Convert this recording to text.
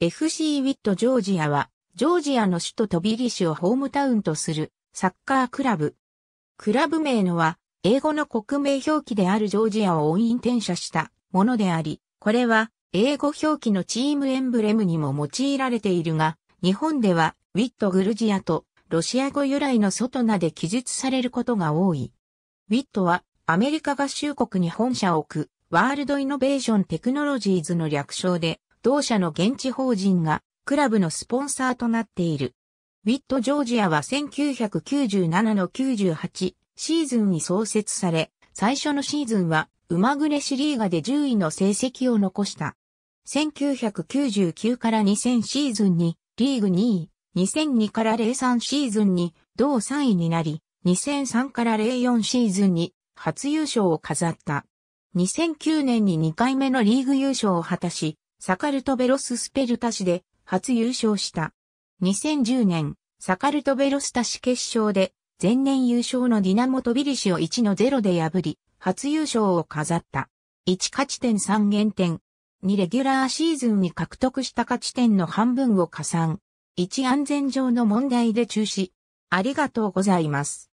FC ウィットジョージアは、ジョージアの首都トビリシをホームタウンとするサッカークラブ。クラブ名のは、英語の国名表記であるジョージアを音韻転写したものであり、これは、英語表記のチームエンブレムにも用いられているが、日本では、ウィットグルジアと、ロシア語由来の外名で記述されることが多い。ウィットは、アメリカ合衆国に本社を置く、ワールドイノベーションテクノロジーズの略称で、同社の現地法人がクラブのスポンサーとなっている。ウィット・ジョージアは1997の98シーズンに創設され、最初のシーズンは馬暮れシリーガで10位の成績を残した。1999から2000シーズンにリーグ2位、2002から03シーズンに同3位になり、2003から04シーズンに初優勝を飾った。2009年に2回目のリーグ優勝を果たし、サカルトベロススペルタ市で初優勝した。2010年、サカルトベロスタ市決勝で、前年優勝のディナモトビリシを1の0で破り、初優勝を飾った。1勝ち点3減点。2レギュラーシーズンに獲得した勝ち点の半分を加算。1安全上の問題で中止。ありがとうございます。